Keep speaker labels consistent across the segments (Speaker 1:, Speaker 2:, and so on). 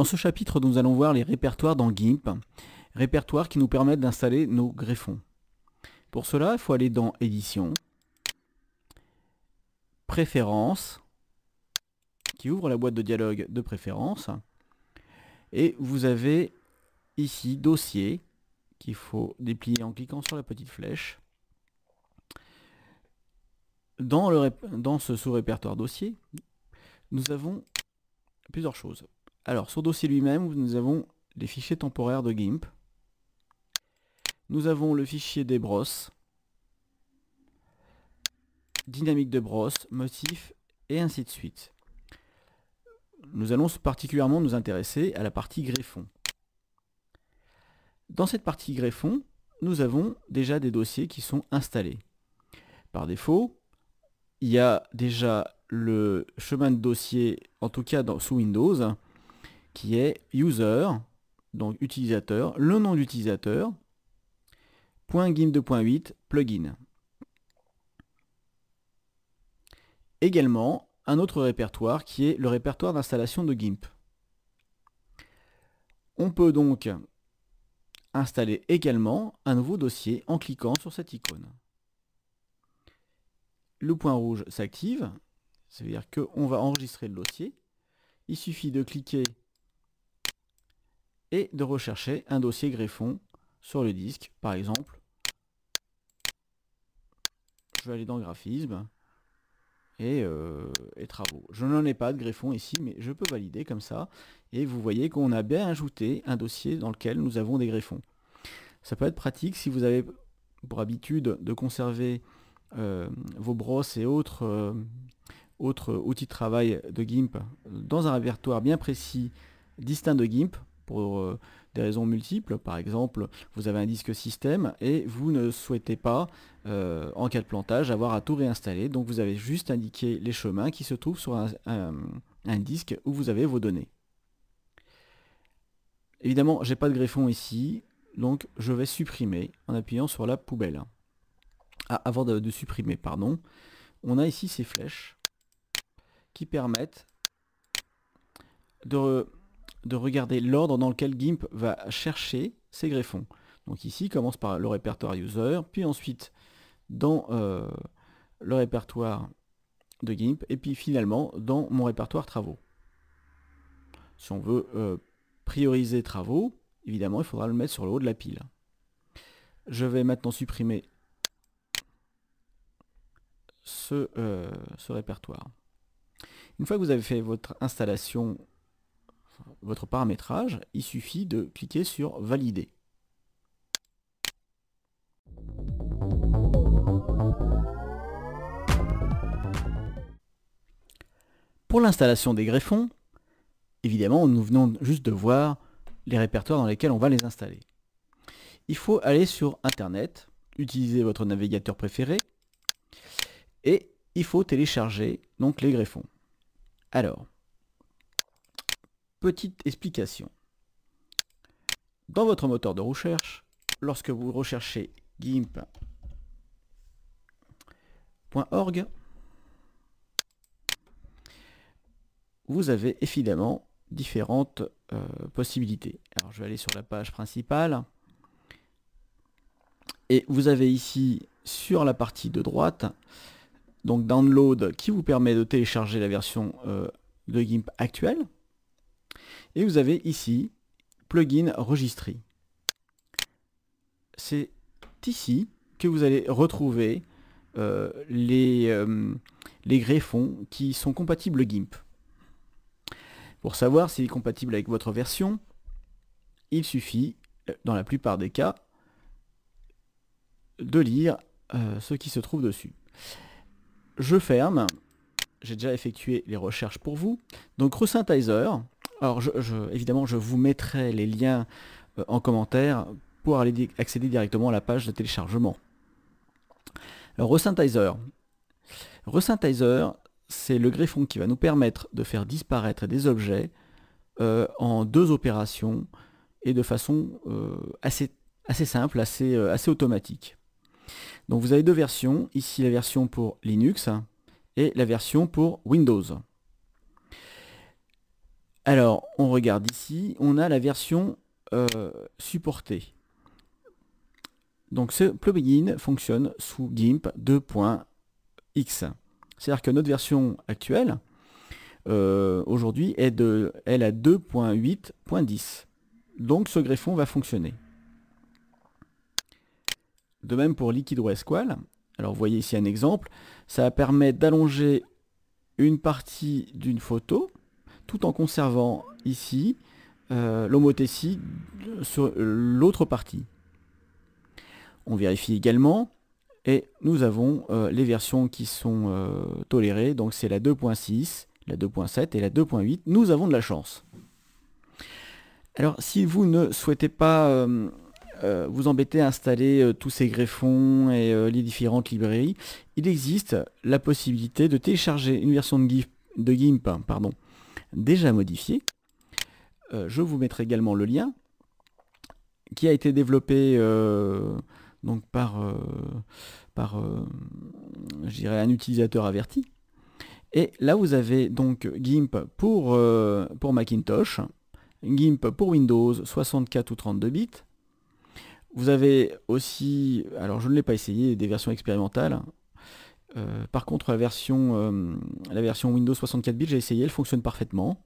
Speaker 1: Dans ce chapitre, nous allons voir les répertoires dans GIMP, répertoires qui nous permettent d'installer nos greffons. Pour cela, il faut aller dans Édition, Préférences, qui ouvre la boîte de dialogue de préférences, et vous avez ici Dossier, qu'il faut déplier en cliquant sur la petite flèche. Dans, le, dans ce sous-répertoire dossier, nous avons plusieurs choses. Alors, sur dossier lui-même, nous avons les fichiers temporaires de GIMP. Nous avons le fichier des brosses, dynamique de brosse, motifs, et ainsi de suite. Nous allons particulièrement nous intéresser à la partie greffon. Dans cette partie greffon, nous avons déjà des dossiers qui sont installés. Par défaut, il y a déjà le chemin de dossier, en tout cas sous Windows, qui est user, donc utilisateur, le nom d'utilisateur, gimp 28 plugin. Également, un autre répertoire qui est le répertoire d'installation de GIMP. On peut donc installer également un nouveau dossier en cliquant sur cette icône. Le point rouge s'active, c'est-à-dire qu'on va enregistrer le dossier. Il suffit de cliquer et de rechercher un dossier greffon sur le disque. Par exemple, je vais aller dans graphisme et, euh, travaux. Je n'en ai pas de greffon ici, mais je peux valider comme ça. Et vous voyez qu'on a bien ajouté un dossier dans lequel nous avons des greffons. Ça peut être pratique si vous avez pour habitude de conserver euh, vos brosses et autres, euh, autres outils de travail de GIMP dans un répertoire bien précis distinct de GIMP pour euh, des raisons multiples. Par exemple, vous avez un disque système et vous ne souhaitez pas, euh, en cas de plantage, avoir à tout réinstaller. Donc vous avez juste indiqué les chemins qui se trouvent sur un, disque où vous avez vos données. Évidemment, j'ai pas de greffon ici, donc je vais supprimer en appuyant sur la poubelle. Ah, avant de supprimer, pardon. On a ici ces flèches qui permettent de de regarder l'ordre dans lequel GIMP va chercher ses greffons. Donc ici, il commence par le répertoire user, puis ensuite dans euh, le répertoire de GIMP, et puis finalement dans mon répertoire travaux. Si on veut euh, prioriser travaux, évidemment, il faudra le mettre sur le haut de la pile. Je vais maintenant supprimer ce euh, répertoire. Une fois que vous avez fait votre installation votre paramétrage, il suffit de cliquer sur Valider. Pour l'installation des greffons, évidemment, nous venons juste de voir les répertoires dans lesquels on va les installer. Il faut aller sur Internet, utiliser votre navigateur préféré, et il faut télécharger donc les greffons. Alors, Petite explication. Dans votre moteur de recherche, lorsque vous recherchez gimp.org, vous avez évidemment différentes euh, possibilités. Alors je vais aller sur la page principale. Et vous avez ici sur la partie de droite, donc download qui vous permet de télécharger la version euh, de GIMP actuelle. Et vous avez ici plugin registry. C'est ici que vous allez retrouver euh, euh, les, greffons qui sont compatibles GIMP. Pour savoir s'il est compatible avec votre version, il suffit, euh, dans la plupart des cas, de lire ce qui se trouve dessus. Je ferme. J'ai déjà effectué les recherches pour vous. Donc Resynthizer, alors, je, évidemment, je vous mettrai les liens euh, en commentaire pour aller accéder directement à la page de téléchargement. Alors, Resynthizer, c'est le greffon qui va nous permettre de faire disparaître des objets euh, en deux opérations et de façon euh, assez, simple, assez, assez automatique. Donc vous avez deux versions, ici la version pour Linux et la version pour Windows. Alors, on regarde ici, on a la version euh, supportée. Donc ce plugin fonctionne sous GIMP 2.x. C'est-à-dire que notre version actuelle, euh, aujourd'hui, est de, elle a 2.8.10. Donc ce greffon va fonctionner. De même pour Liquid Squall. Alors vous voyez ici un exemple. Ça permet d'allonger une partie d'une photo tout en conservant ici euh, sur euh, l'autre partie. On vérifie également et nous avons euh, les versions qui sont euh, tolérées, donc c'est la 2.6, la 2.7 et la 2.8, nous avons de la chance. Alors si vous ne souhaitez pas vous embêter à installer tous ces greffons et les différentes librairies, il existe la possibilité de télécharger une version de GIMP, de GIMP pardon, déjà modifié. Euh, je vous mettrai également le lien qui a été développé euh, donc par, euh, euh un utilisateur averti. Et là vous avez donc GIMP pour, pour Macintosh, GIMP pour Windows 64 ou 32 bits, vous avez aussi, alors je ne l'ai pas essayé, des versions expérimentales. Euh, par contre, la version, euh, la version Windows 64 bits, j'ai essayé, elle fonctionne parfaitement.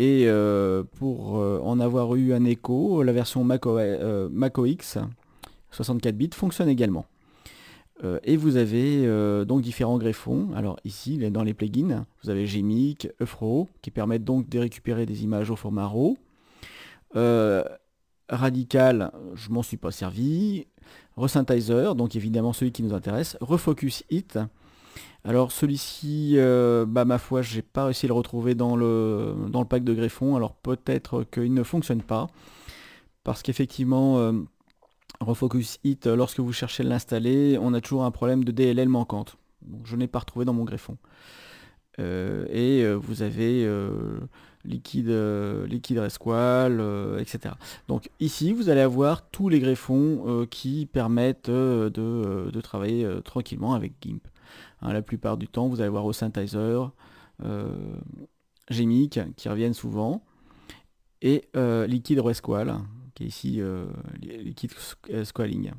Speaker 1: Et euh, pour en avoir eu un écho, la version Mac, OS, 64 bits fonctionne également. et vous avez donc différents greffons. Alors ici, dans les plugins, vous avez Gmic, Euphro qui permettent donc de récupérer des images au format RAW. Radical, je m'en suis pas servi. Resynthesizer, donc évidemment celui qui nous intéresse. Refocus Hit. Alors celui-ci, euh, bah ma foi, j'ai pas réussi à le retrouver dans le, dans le pack de Greffon, alors peut-être qu'il ne fonctionne pas. Parce qu'effectivement, euh, Refocus Hit, lorsque vous cherchez à l'installer, on a toujours un problème de DLL manquante. Donc je n'ai pas retrouvé dans mon Greffon. Euh, et vous avez liquide, euh, liquide resqual, euh, etc. Donc ici, vous allez avoir tous les greffons euh, qui permettent de, travailler tranquillement avec GIMP. Hein, la plupart du temps, vous allez voir au synthesizer, qui reviennent souvent, et liquide resqual, qui est ici liquide squaling.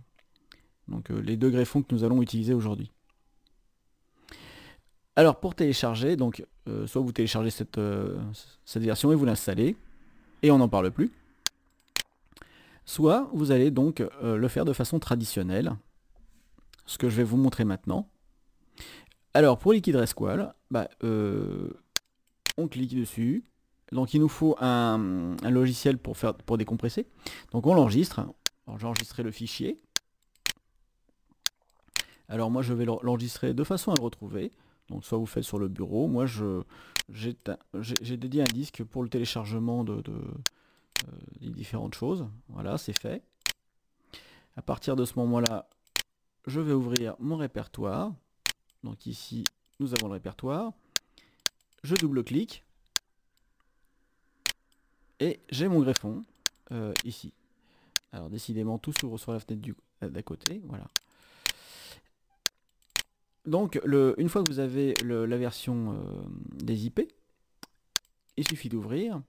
Speaker 1: Donc les deux greffons que nous allons utiliser aujourd'hui. Alors pour télécharger, donc euh, soit vous téléchargez euh, cette, version et vous l'installez, et on n'en parle plus. Soit vous allez donc euh, le faire de façon traditionnelle, ce que je vais vous montrer maintenant. Alors pour Liquid Resqual, bah, on clique dessus, donc il nous faut un, logiciel pour, faire, pour décompresser. Donc on l'enregistre, j'ai enregistré le fichier. Alors moi je vais l'enregistrer de façon à le retrouver. Donc soit vous faites sur le bureau. Moi je j'ai dédié un disque pour le téléchargement de, euh, des différentes choses. Voilà, c'est fait. À partir de ce moment-là, je vais ouvrir mon répertoire. Donc ici, nous avons le répertoire. Je double-clique. Et j'ai mon greffon euh, ici. Alors décidément, tout s'ouvre sur la fenêtre euh, d'à côté. Voilà. Donc, une fois que vous avez la version euh, des IP, il suffit d'ouvrir,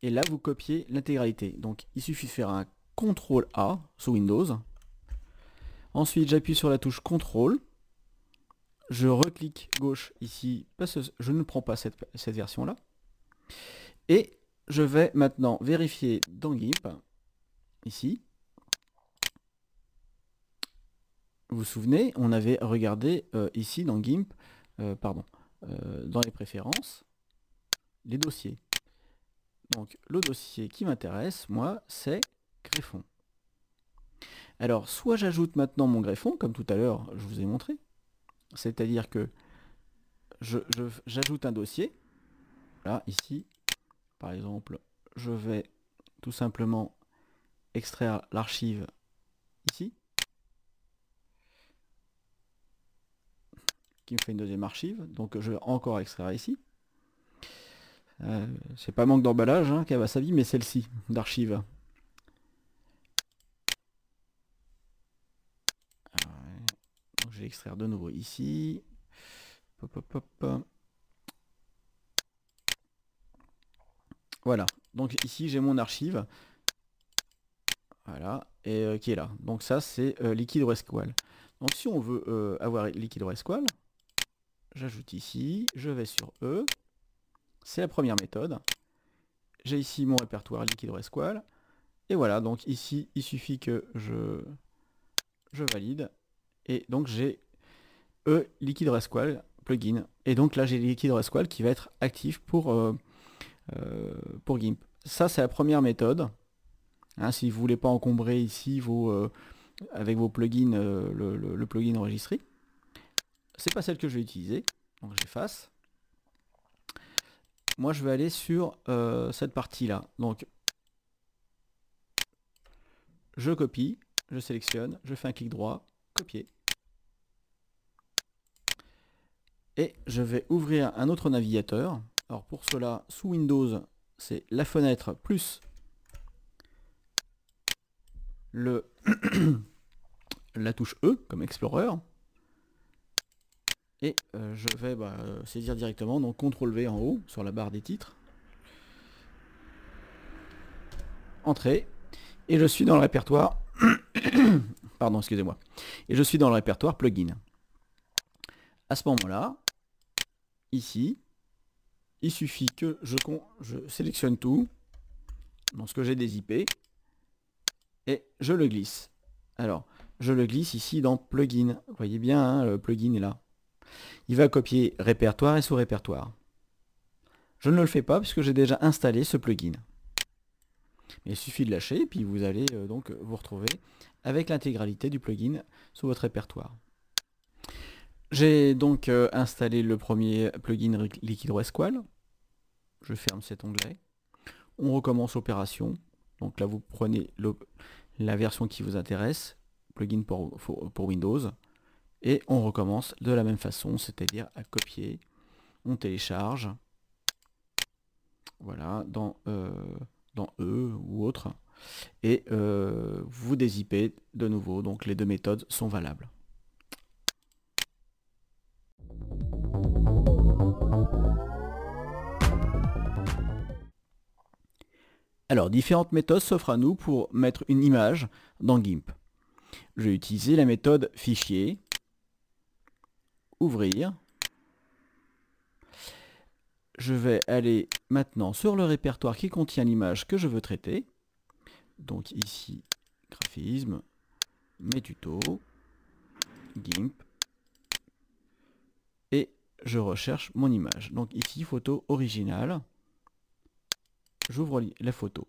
Speaker 1: et là vous copiez l'intégralité. Donc il suffit de faire un CTRL A sous Windows. Ensuite j'appuie sur la touche CTRL. Je reclique gauche ici, parce que je ne prends pas cette, cette version-là. Et je vais maintenant vérifier dans GIMP, ici, vous vous souvenez, on avait regardé euh, ici dans GIMP, euh, pardon, euh, dans les préférences, les dossiers. Donc le dossier qui m'intéresse, moi, c'est greffon. Alors, soit j'ajoute maintenant mon greffon, comme tout à l'heure je vous ai montré, c'est-à-dire que j'ajoute un dossier, là, ici, par exemple, je vais tout simplement extraire l'archive ici, qui me fait une deuxième archive. Donc je vais encore extraire ici. Euh, c'est pas manque d'emballage qui hein, qu'elle va sa vie, mais celle-ci d'archive. Euh, donc je vais extraire de nouveau ici. Voilà, donc ici j'ai mon archive. Voilà, et euh, qui est là. Donc ça c'est liquide Liquid Donc si on veut avoir resquale j'ajoute ici, je vais sur E, c'est la première méthode. J'ai ici mon répertoire liquide resqual, et voilà, donc ici, il suffit que je, je valide, et donc j'ai E liquide resqual plugin, et donc là j'ai liquide resqual qui va être actif pour, euh, euh, pour GIMP. Ça c'est la première méthode, hein, si vous ne voulez pas encombrer ici vos, euh, avec vos plugins, le plugin enregistré c'est pas celle que je vais utiliser, donc j'efface. Moi je vais aller sur euh, cette partie là, donc je copie, je sélectionne, je fais un clic droit, copier. Et je vais ouvrir un autre navigateur. Alors pour cela, sous Windows, c'est la fenêtre plus le la touche E comme Explorer. Et euh, je vais bah, euh, saisir directement, donc CTRL V en haut, sur la barre des titres. Entrée. Et je suis dans le répertoire... Pardon, excusez-moi. Et je suis dans le répertoire plugin. À ce moment-là, ici, il suffit que je, je sélectionne tout, dans ce que j'ai des IP, et je le glisse. Alors, je le glisse ici dans plugin. Vous voyez bien, hein, le plugin est là. Il va copier répertoire et sous-répertoire. Je ne le fais pas puisque j'ai déjà installé ce plugin. il suffit de lâcher et puis vous allez euh, donc vous retrouver avec l'intégralité du plugin sous votre répertoire. J'ai donc euh, installé le premier plugin Liquid Resqual. Je ferme cet onglet. On recommence l'opération. Donc là vous prenez la version qui vous intéresse, plugin pour Windows. Et on recommence de la même façon, c'est-à-dire à copier. On télécharge. Voilà, dans, euh, E ou autre. Et euh, vous dézippez de nouveau. Donc les deux méthodes sont valables. Alors, différentes méthodes s'offrent à nous pour mettre une image dans GIMP. Je vais utiliser la méthode fichier ouvrir. Je vais aller maintenant sur le répertoire qui contient l'image que je veux traiter. Donc ici, graphisme, mes tutos, GIMP, et je recherche mon image. Donc ici, photo originale, j'ouvre la photo.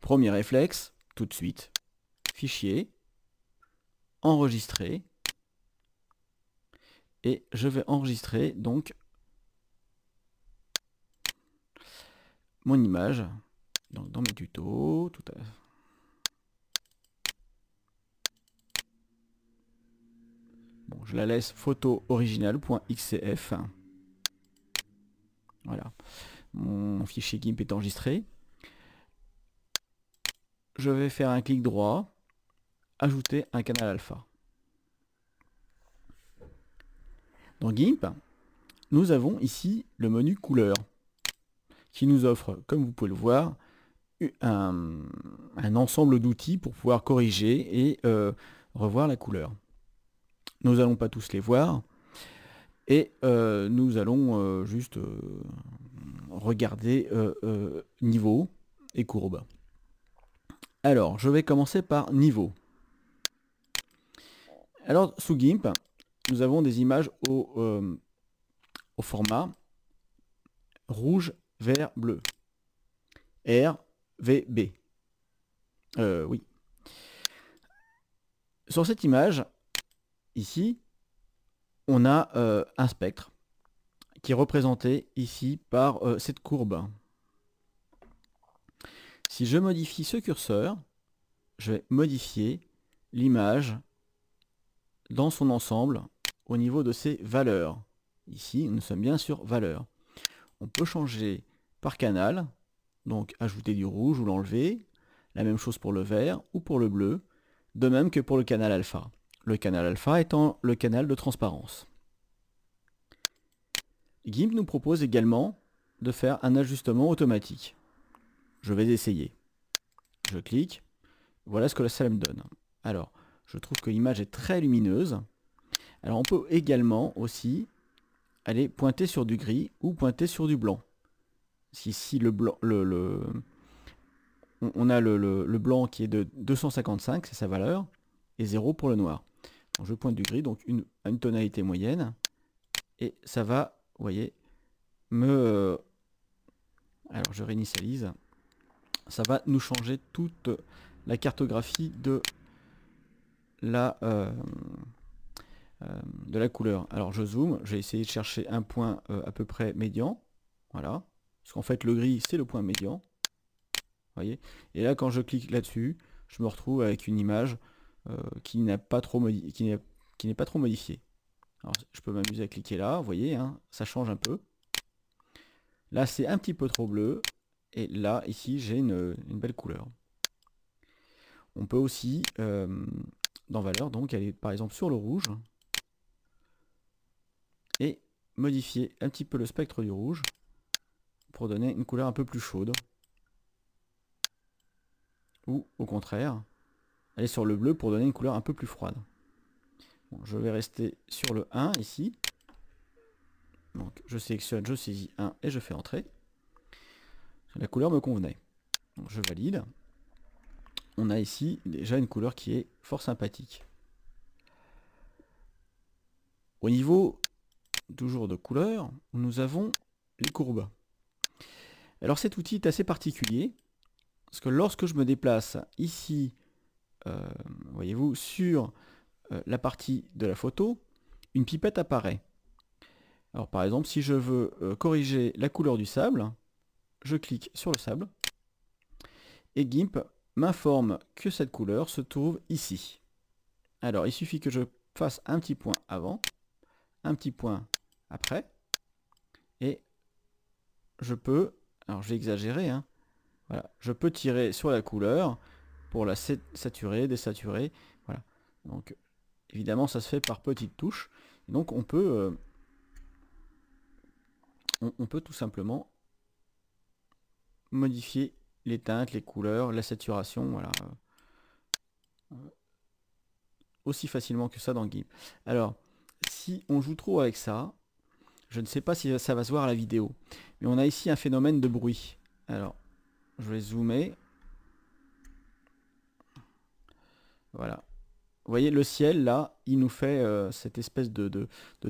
Speaker 1: Premier réflexe, tout de suite, fichier, enregistrer, et je vais enregistrer donc mon image dans mes tutos tout à bon je la laisse photo original.xcf voilà mon fichier GIMP est enregistré je vais faire un clic droit ajouter un canal alpha Dans GIMP, nous avons ici le menu couleur qui nous offre, comme vous pouvez le voir, un, ensemble d'outils pour pouvoir corriger et euh, revoir la couleur. Nous n'allons pas tous les voir et euh, nous allons euh, juste regarder niveau et courbe. Alors, je vais commencer par niveau. Alors, sous GIMP, nous avons des images au, euh, au format rouge, vert, bleu. R, V, B. Euh, oui. Sur cette image, ici, on a euh, un spectre qui est représenté ici par cette courbe. Si je modifie ce curseur, je vais modifier l'image dans son ensemble au niveau de ses valeurs. Ici, nous sommes bien sur valeurs. On peut changer par canal, donc ajouter du rouge ou l'enlever. La même chose pour le vert ou pour le bleu, de même que pour le canal alpha. Le canal alpha étant le canal de transparence. GIMP nous propose également de faire un ajustement automatique. Je vais essayer. Je clique. Voilà ce que la salle me donne. Alors, je trouve que l'image est très lumineuse. Alors on peut également aussi aller pointer sur du gris ou pointer sur du blanc. Si, si le blanc, le, on a le, blanc qui est de 255, c'est sa valeur, et 0 pour le noir. je pointe du gris, donc une, une tonalité moyenne, et ça va, vous voyez, me... Alors je réinitialise. Ça va nous changer toute la cartographie de la... Euh, euh, de la couleur. Alors je zoome, j'ai essayé de chercher un point euh, à peu près médian. Voilà. Parce qu'en fait le gris c'est le point médian. Voyez Et là quand je clique là-dessus, je me retrouve avec une image euh, qui qui n'est pas trop modifiée. Alors je peux m'amuser à cliquer là, vous voyez, hein. ça change un peu. Là c'est un petit peu trop bleu. Et là, ici, j'ai une, belle couleur. On peut aussi, dans valeur, donc aller par exemple sur le rouge et modifier un petit peu le spectre du rouge pour donner une couleur un peu plus chaude. Ou au contraire, aller sur le bleu pour donner une couleur un peu plus froide. je vais rester sur le 1 ici. Donc je sélectionne, je saisis 1 et je fais entrer. La couleur me convenait. Donc je valide. On a ici déjà une couleur qui est fort sympathique. Au niveau toujours de couleur, nous avons les courbes. Alors cet outil est assez particulier, parce que lorsque je me déplace ici, euh, voyez-vous, sur euh, la partie de la photo, une pipette apparaît. Alors par exemple, si je veux euh, corriger la couleur du sable, je clique sur le sable, et GIMP m'informe que cette couleur se trouve ici. Alors il suffit que je fasse un petit point avant, un petit point après. Et je peux, alors j'ai exagéré, hein, voilà, je peux tirer sur la couleur pour la saturer, désaturer. Voilà. Donc évidemment ça se fait par petites touches. donc on peut, euh, peut tout simplement modifier les teintes, les couleurs, la saturation, voilà. Euh, aussi facilement que ça dans GIMP. Alors, si on joue trop avec ça, je ne sais pas si ça va se voir à la vidéo. Mais on a ici un phénomène de bruit. Alors, je vais zoomer. Voilà. Vous voyez le ciel là, il nous fait euh, cette espèce de,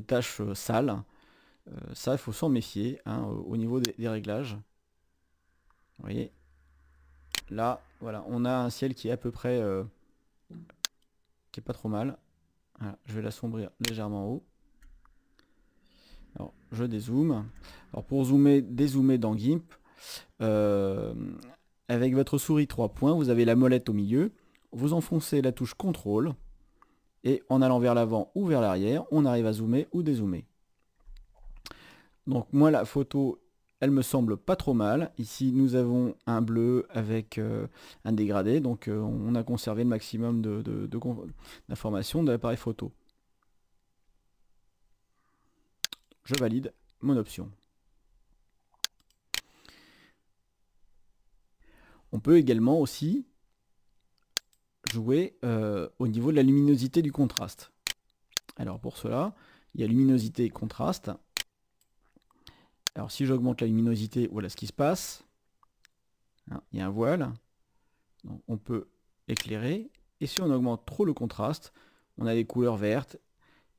Speaker 1: tâche euh, sale. Euh, ça, il faut s'en méfier hein, au, niveau des, réglages. Vous voyez Là, voilà, on a un ciel qui est à peu près... qui est pas trop mal. je vais l'assombrir légèrement en haut je dézoome. Alors pour zoomer, dézoomer dans GIMP, euh, avec votre souris 3 points, vous avez la molette au milieu, vous enfoncez la touche CTRL, et en allant vers l'avant ou vers l'arrière, on arrive à zoomer ou dézoomer. Donc moi la photo, elle me semble pas trop mal. Ici nous avons un bleu avec euh, un dégradé, donc euh, on a conservé le maximum d'informations de, de l'appareil photo. je valide mon option. On peut également aussi jouer euh, au niveau de la luminosité du contraste. Alors pour cela, il y a luminosité et contraste. Alors si j'augmente la luminosité, voilà ce qui se passe. Hein, il y a un voile. on peut éclairer. Et si on augmente trop le contraste, on a des couleurs vertes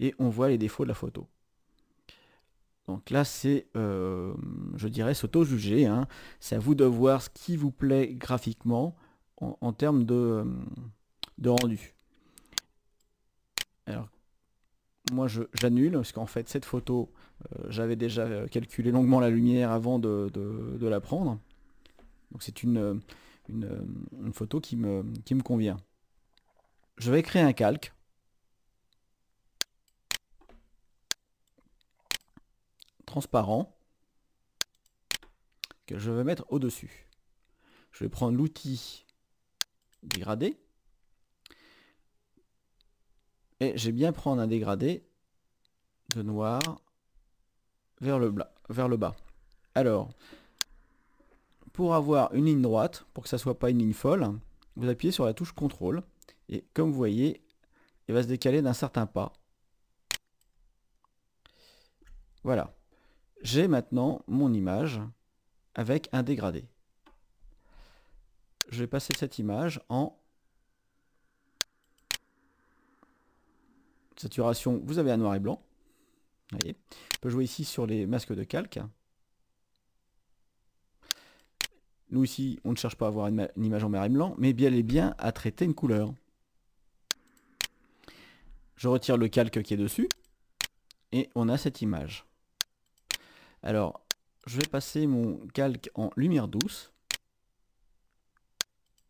Speaker 1: et on voit les défauts de la photo. Donc là, c'est, euh, je dirais, s'auto-juger. Hein. C'est à vous de voir ce qui vous plaît graphiquement en, termes euh, de, rendu. Alors, moi, j'annule, parce qu'en fait, cette photo, euh, j'avais déjà calculé longuement la lumière avant de, la prendre. Donc c'est une, une, photo qui me, qui me convient. Je vais créer un calque. transparent que je vais mettre au-dessus. Je vais prendre l'outil dégradé. Et j'ai bien prendre un dégradé de noir vers le, bas, vers le bas. Alors, pour avoir une ligne droite, pour que ça soit pas une ligne folle, vous appuyez sur la touche contrôle Et comme vous voyez, il va se décaler d'un certain pas. Voilà j'ai maintenant mon image avec un dégradé. Je vais passer cette image en saturation, vous avez un noir et blanc. On peut jouer ici sur les masques de calque. Nous ici, on ne cherche pas à avoir une, image en noir et blanc, mais bien est bien à traiter une couleur. Je retire le calque qui est dessus, et on a cette image. Alors, je vais passer mon calque en lumière douce.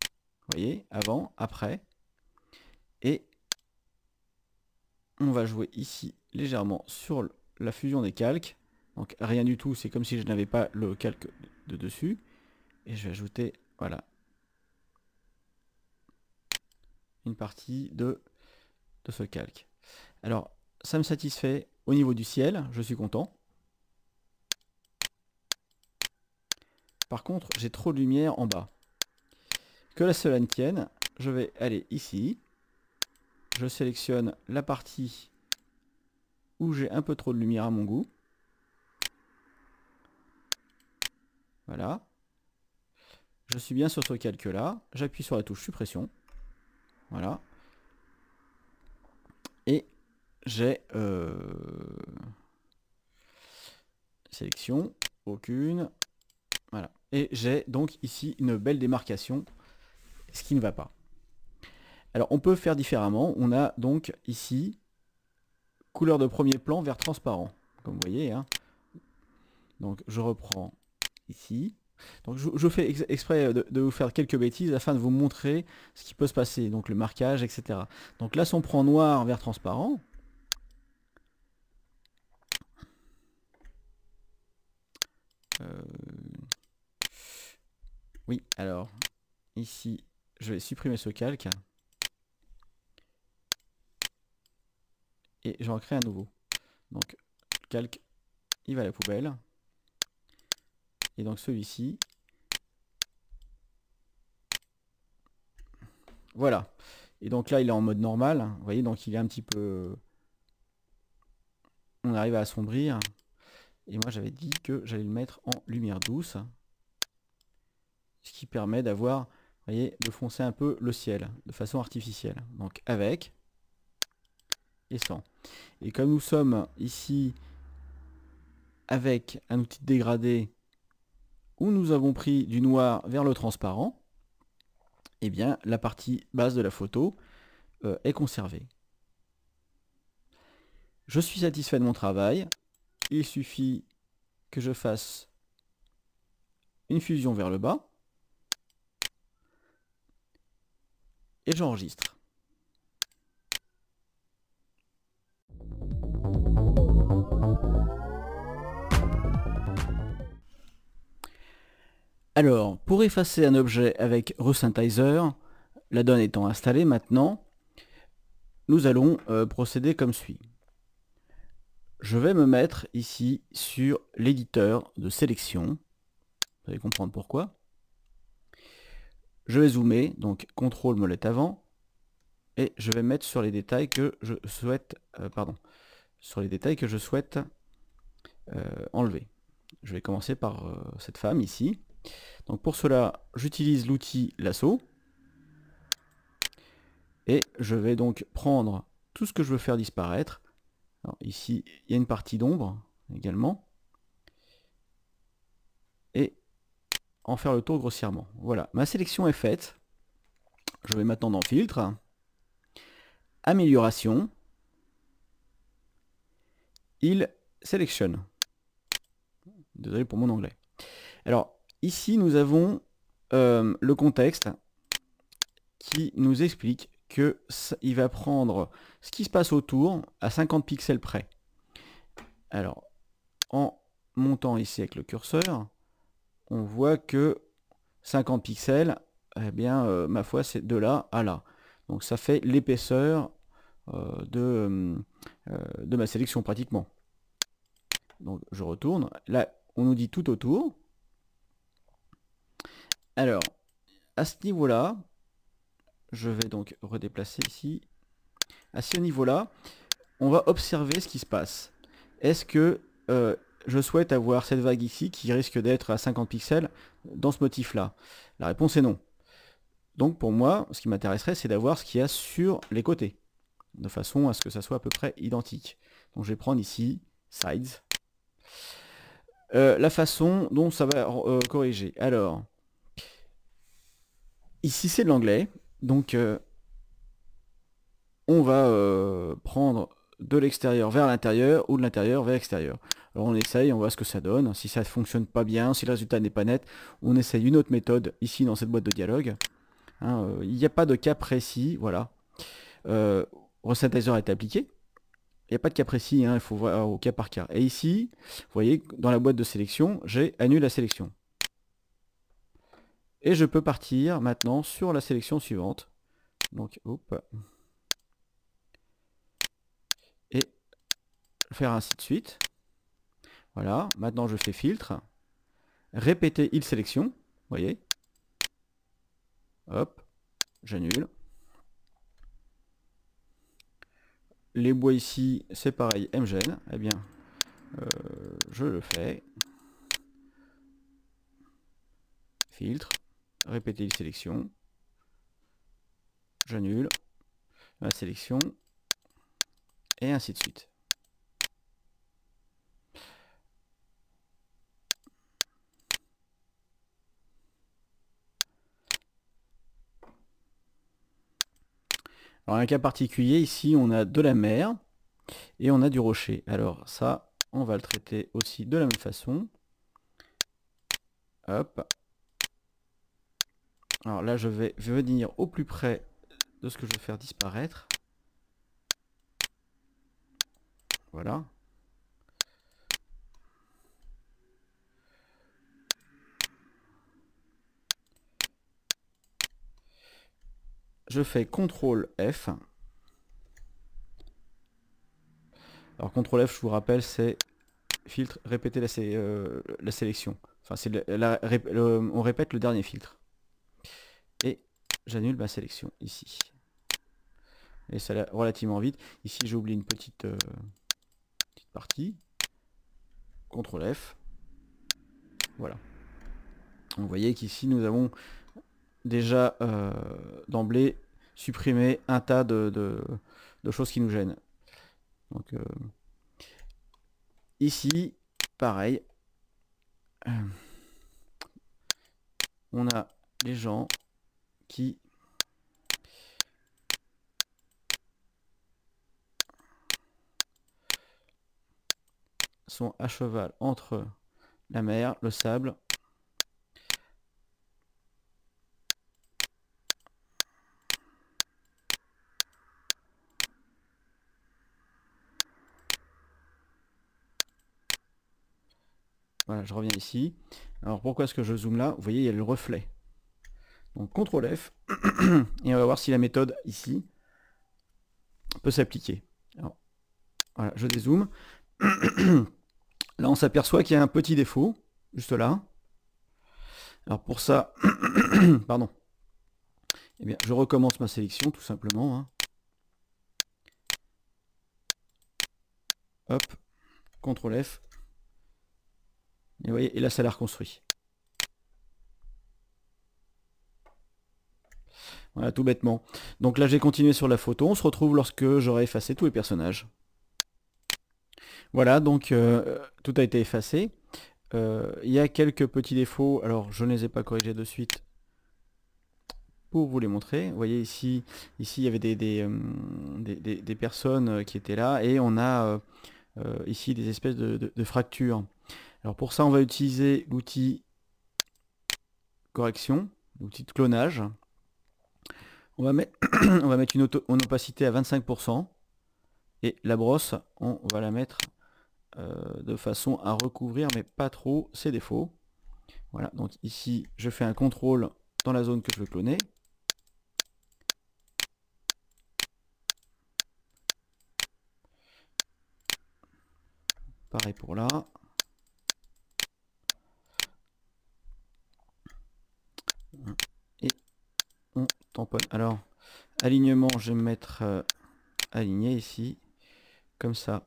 Speaker 1: Vous voyez, avant, après. Et on va jouer ici légèrement sur la fusion des calques. Donc rien du tout, c'est comme si je n'avais pas le calque de dessus. Et je vais ajouter, voilà, une partie de, de ce calque. Alors, ça me satisfait au niveau du ciel, je suis content. Par contre, j'ai trop de lumière en bas. Que la seule ne tienne, je vais aller ici. Je sélectionne la partie où j'ai un peu trop de lumière à mon goût. Voilà. Je suis bien sur ce calque là. J'appuie sur la touche suppression. Voilà. Et j'ai... Euh, sélection. Aucune. Voilà et j'ai donc ici une belle démarcation, ce qui ne va pas. Alors on peut faire différemment, on a donc ici couleur de premier plan vert transparent, comme vous voyez. Hein. Donc je reprends ici. Donc je, fais exprès de, de, vous faire quelques bêtises afin de vous montrer ce qui peut se passer, donc le marquage, etc. Donc là si on prend noir vert transparent, Oui, alors, ici, je vais supprimer ce calque. Et j'en crée un nouveau. Donc, le calque, il va à la poubelle. Et donc celui-ci. Voilà. Et donc là, il est en mode normal. Vous voyez, donc il est un petit peu... On arrive à assombrir. Et moi, j'avais dit que j'allais le mettre en lumière douce ce qui permet d'avoir, voyez, de foncer un peu le ciel de façon artificielle. Donc avec et sans. Et comme nous sommes ici avec un outil dégradé où nous avons pris du noir vers le transparent, eh bien la partie basse de la photo euh, est conservée. Je suis satisfait de mon travail. Il suffit que je fasse une fusion vers le bas. et j'enregistre. Alors, pour effacer un objet avec Resynthizer, la donne étant installée maintenant, nous allons euh, procéder comme suit. Je vais me mettre ici sur l'éditeur de sélection. Vous allez comprendre pourquoi. Je vais zoomer, donc contrôle molette avant, et je vais mettre sur les détails que je souhaite, euh, pardon, sur les détails que je souhaite euh, enlever. Je vais commencer par euh, cette femme ici. Donc pour cela, j'utilise l'outil lasso, et je vais donc prendre tout ce que je veux faire disparaître. ici, il y a une partie d'ombre également. en faire le tour grossièrement. Voilà, ma sélection est faite. Je vais maintenant dans Filtre, Amélioration, Il sélectionne Désolé pour mon anglais. Alors, ici, nous avons euh, le contexte qui nous explique que il va prendre ce qui se passe autour à 50 pixels près. Alors, en montant ici avec le curseur, on voit que 50 pixels, eh bien, euh, ma foi, c'est de là à là. Donc ça fait l'épaisseur euh, de, euh, de ma sélection pratiquement. Donc je retourne. Là, on nous dit tout autour. Alors, à ce niveau-là, je vais donc redéplacer ici. À ce niveau-là, on va observer ce qui se passe. Est-ce que je souhaite avoir cette vague ici qui risque d'être à 50 pixels dans ce motif-là La réponse est non. Donc pour moi, ce qui m'intéresserait, c'est d'avoir ce qu'il y a sur les côtés, de façon à ce que ça soit à peu près identique. Donc je vais prendre ici Sides. Euh, la façon dont ça va euh, corriger. Alors, ici c'est de l'anglais, donc euh, on va prendre de l'extérieur vers l'intérieur ou de l'intérieur vers l'extérieur on essaye, on voit ce que ça donne. Si ça ne fonctionne pas bien, si le résultat n'est pas net, on essaye une autre méthode ici dans cette boîte de dialogue. Hein, euh, il n'y a pas de cas précis, voilà. Euh, est appliqué. Il n'y a pas de cas précis, hein, il faut voir au cas par cas. Et ici, vous voyez, dans la boîte de sélection, j'ai annulé la sélection. Et je peux partir maintenant sur la sélection suivante. Donc, Et faire ainsi de suite. Voilà, maintenant je fais filtre. Répéter il sélection, vous voyez. Hop, j'annule. Les bois ici, c'est pareil, MGN. Eh bien, euh, je le fais. Filtre, répéter il sélection. J'annule la sélection. Et ainsi de suite. Alors un cas particulier, ici on a de la mer et on a du rocher. Alors ça, on va le traiter aussi de la même façon. Hop. Alors là, je vais venir au plus près de ce que je vais faire disparaître. Voilà. je fais CTRL F. Alors CTRL F, je vous rappelle, c'est filtre, répéter la, euh, sélection. Enfin, c'est on répète le dernier filtre. Et j'annule ma sélection ici. Et ça va relativement vite. Ici, j'ai oublié une petite, euh, partie. CTRL F. Voilà. vous voyez qu'ici, nous avons déjà euh, d'emblée supprimer un tas de, de, choses qui nous gênent. Donc, euh, ici, pareil. Euh, on a les gens qui sont à cheval entre la mer, le sable je reviens ici. Alors pourquoi est-ce que je zoome là Vous voyez, il y a le reflet. Donc CTRL F, et on va voir si la méthode ici peut s'appliquer. Voilà, je dézoome. là, on s'aperçoit qu'il y a un petit défaut, juste là. Alors pour ça, pardon. Eh bien, je recommence ma sélection, tout simplement. Hein. Hop, CTRL F, et, voyez, là, ça l'a reconstruit. Voilà, tout bêtement. Donc là, j'ai continué sur la photo. On se retrouve lorsque j'aurai effacé tous les personnages. Voilà, donc euh, tout a été effacé. Euh, il y a quelques petits défauts. Alors, je ne les ai pas corrigés de suite pour vous les montrer. Vous voyez ici, ici il y avait des, des, euh, personnes qui étaient là et on a ici des espèces de fractures. Alors pour ça, on va utiliser l'outil correction, l'outil de clonage. On va mettre, une, opacité à 25%. Et la brosse, on va la mettre euh, de façon à recouvrir, mais pas trop, ses défauts. Voilà, donc ici, je fais un contrôle dans la zone que je veux cloner. Pareil pour là. Et on tamponne. Alors, alignement, je vais mettre euh, aligné ici. Comme ça.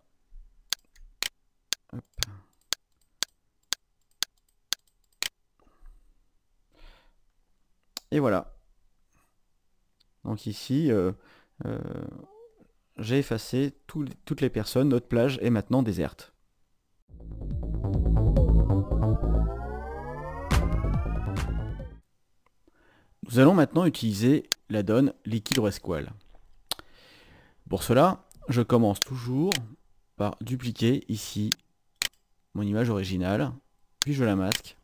Speaker 1: Et voilà. Donc ici, euh, euh, j'ai effacé toutes les personnes, notre plage est maintenant déserte. Nous allons maintenant utiliser la donne Liquid resqual. Pour cela, je commence toujours par dupliquer ici mon image originale, puis je la masque,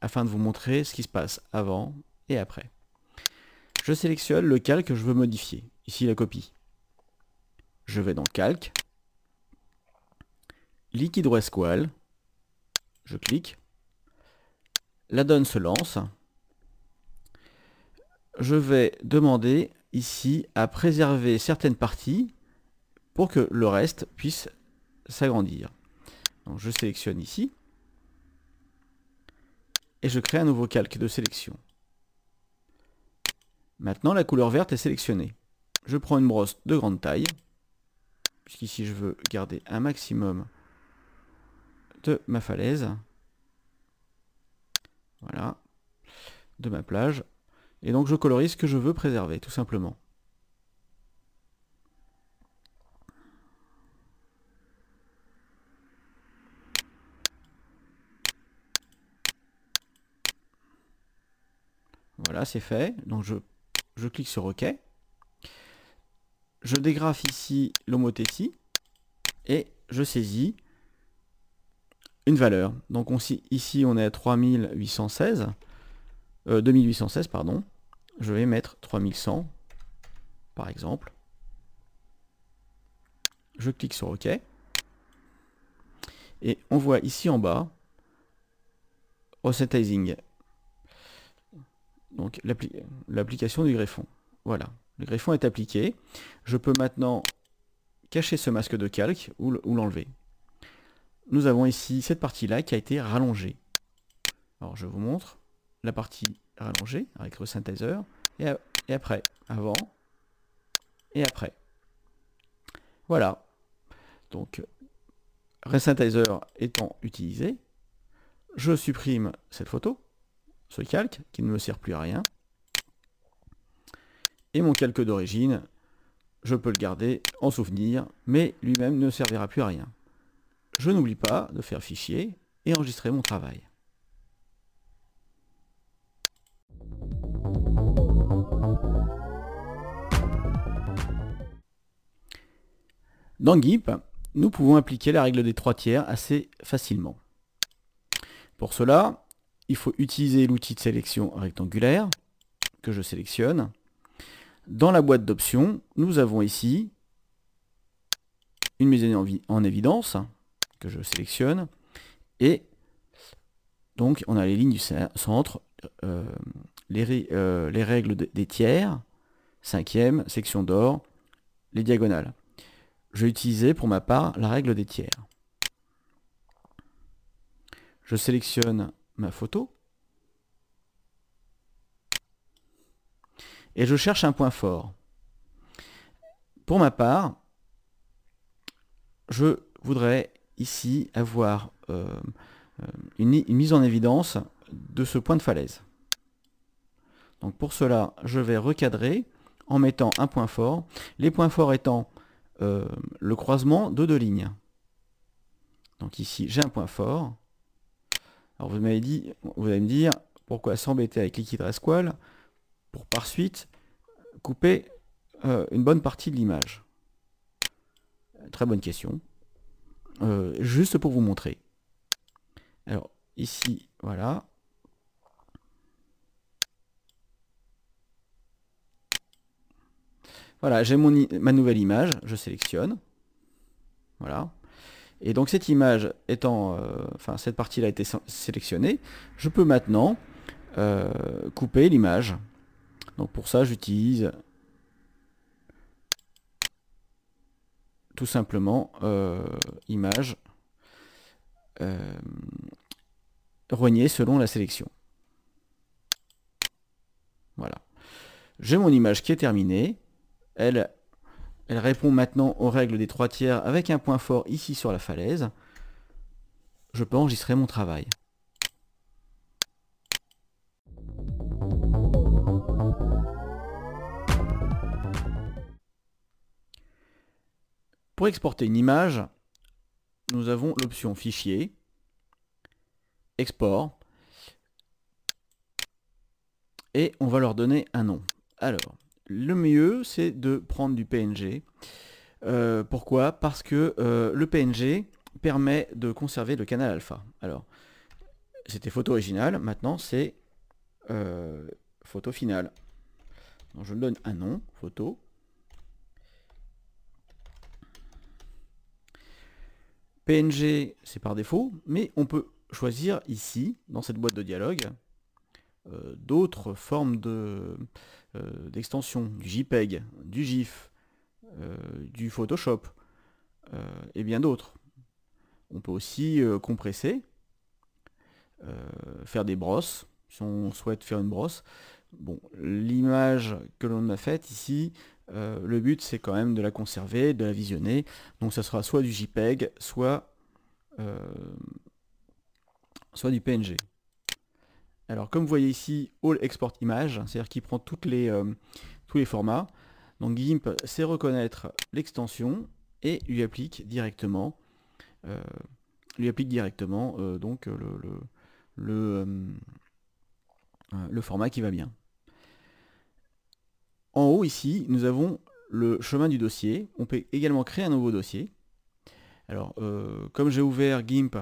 Speaker 1: afin de vous montrer ce qui se passe avant et après. Je sélectionne le calque que je veux modifier, ici la copie. Je vais dans Calque, Liquid Resqual, je clique, la donne se lance, je vais demander ici à préserver certaines parties pour que le reste puisse s'agrandir. Donc je sélectionne ici et je crée un nouveau calque de sélection. Maintenant la couleur verte est sélectionnée. Je prends une brosse de grande taille, puisqu'ici je veux garder un maximum de ma falaise. Voilà, de ma plage. Et donc je colorise ce que je veux préserver, tout simplement. Voilà, c'est fait. Donc je, clique sur OK. Je dégraphe ici l'homothétie et je saisis une valeur. Donc ici on est à 3816. 2816, euh, pardon, je vais mettre 3100, par exemple. Je clique sur OK. Et on voit ici en bas, Resetizing, Donc l'application du greffon. Voilà, le greffon est appliqué. Je peux maintenant cacher ce masque de calque ou l'enlever. Nous avons ici cette partie-là qui a été rallongée. Alors je vous montre la partie rallongée avec le et, et après, avant, et après. Voilà. Donc, ReSynthesizer étant utilisé, je supprime cette photo, ce calque, qui ne me sert plus à rien. Et mon calque d'origine, je peux le garder en souvenir, mais lui-même ne servira plus à rien. Je n'oublie pas de faire fichier et enregistrer mon travail. Dans GIMP, nous pouvons appliquer la règle des trois tiers assez facilement. Pour cela, il faut utiliser l'outil de sélection rectangulaire que je sélectionne. Dans la boîte d'options, nous avons ici une mise en, en évidence que je sélectionne et donc on a les lignes du centre, euh, euh, les, règles des tiers, cinquième, section d'or, les diagonales je vais utiliser pour ma part la règle des tiers. Je sélectionne ma photo. Et je cherche un point fort. Pour ma part, je voudrais ici avoir euh, euh, une, une, mise en évidence de ce point de falaise. Donc pour cela, je vais recadrer en mettant un point fort. Les points forts étant euh, le croisement de deux lignes. Donc ici, j'ai un point fort. Alors vous m'avez dit, vous allez me dire, pourquoi s'embêter avec Liquid pour par suite couper euh, une bonne partie de l'image Très bonne question. Euh, juste pour vous montrer. Alors ici, voilà, Voilà, j'ai ma nouvelle image, je sélectionne. Voilà. Et donc cette image étant, euh, enfin cette partie-là a été sélectionnée, je peux maintenant euh, couper l'image. Donc pour ça, j'utilise tout simplement euh, image renier selon la sélection. Voilà. J'ai mon image qui est terminée. Elle, répond maintenant aux règles des trois tiers avec un point fort ici sur la falaise. Je peux enregistrer mon travail. Pour exporter une image, nous avons l'option Fichier, Export, et on va leur donner un nom. Alors, le mieux, c'est de prendre du PNG. Euh, pourquoi Parce que euh, le PNG permet de conserver le canal alpha. Alors, c'était photo originale, maintenant c'est euh, photo finale. je donne un nom, photo. PNG, c'est par défaut, mais on peut choisir ici, dans cette boîte de dialogue, d'autres formes de, euh, d'extension, du JPEG, du GIF, euh, du Photoshop euh, et bien d'autres. On peut aussi compresser, faire des brosses, si on souhaite faire une brosse. Bon, l'image que l'on a faite ici, le but c'est quand même de la conserver, de la visionner. Donc ça sera soit du JPEG, soit, soit du PNG. Alors comme vous voyez ici, All Export Image, c'est-à-dire qu'il prend les, euh, tous les formats. Donc GIMP sait reconnaître l'extension et lui applique directement, euh, lui applique directement euh, donc le, le, le, format qui va bien. En haut ici, nous avons le chemin du dossier. On peut également créer un nouveau dossier. Alors, comme j'ai ouvert GIMP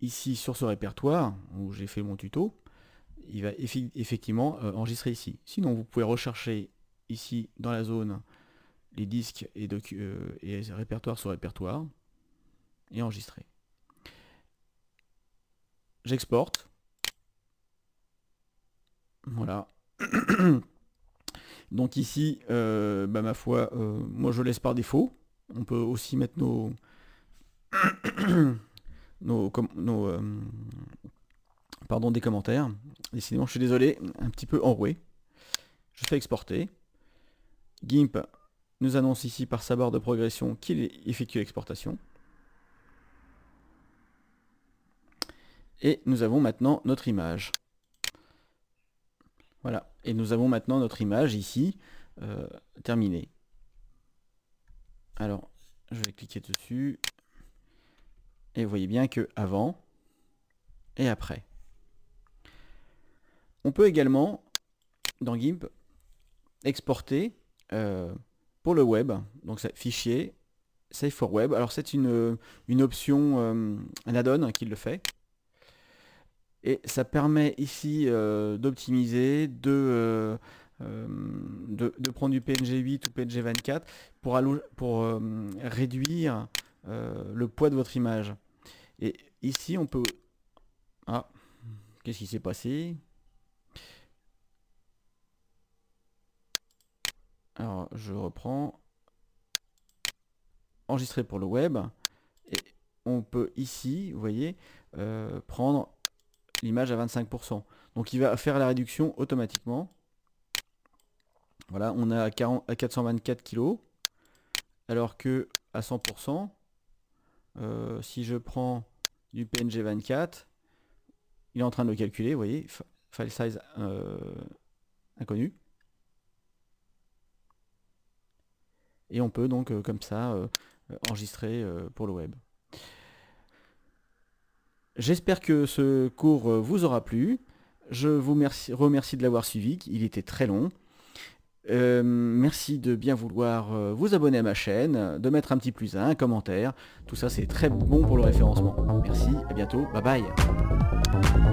Speaker 1: ici sur ce répertoire où j'ai fait mon tuto, il va effectivement euh, enregistrer ici. Sinon, vous pouvez rechercher ici dans la zone les disques et, euh, répertoires, et répertoire sur répertoire et enregistrer. J'exporte. Voilà. Donc ici, euh, bah, ma foi, moi je laisse par défaut. On peut aussi mettre nos... nos, euh, pardon, des commentaires. Décidément, je suis désolé, un petit peu enroué. Je fais exporter. GIMP nous annonce ici par sa barre de progression qu'il effectue l'exportation. Et nous avons maintenant notre image. Voilà, et nous avons maintenant notre image ici euh, terminée. Alors, je vais cliquer dessus, et vous voyez bien que avant et après. On peut également, dans GIMP, exporter euh, pour le web, donc fichier, save for web. Alors c'est une, option, euh, un add-on qui le fait. Et ça permet ici euh, d'optimiser, de, de, prendre du PNG8 ou PNG24 pour, pour réduire le poids de votre image. Et ici, on peut... Ah, qu'est-ce qui s'est passé Alors, je reprends. Enregistré pour le web. Et on peut ici, vous voyez, euh, prendre l'image à 25%. Donc il va faire la réduction automatiquement. Voilà, on a à 424 kg. Alors que à 100%, euh, si je prends du PNG 24, il est en train de le calculer, vous voyez, file size euh, inconnu. Et on peut donc euh, comme ça enregistrer pour le web. J'espère que ce cours vous aura plu. Je vous remercie de l'avoir suivi, il était très long. Euh, merci de bien vouloir euh, vous abonner à ma chaîne, de mettre un petit plus un commentaire. Tout ça, c'est très bon pour le référencement. Merci, à bientôt, bye bye.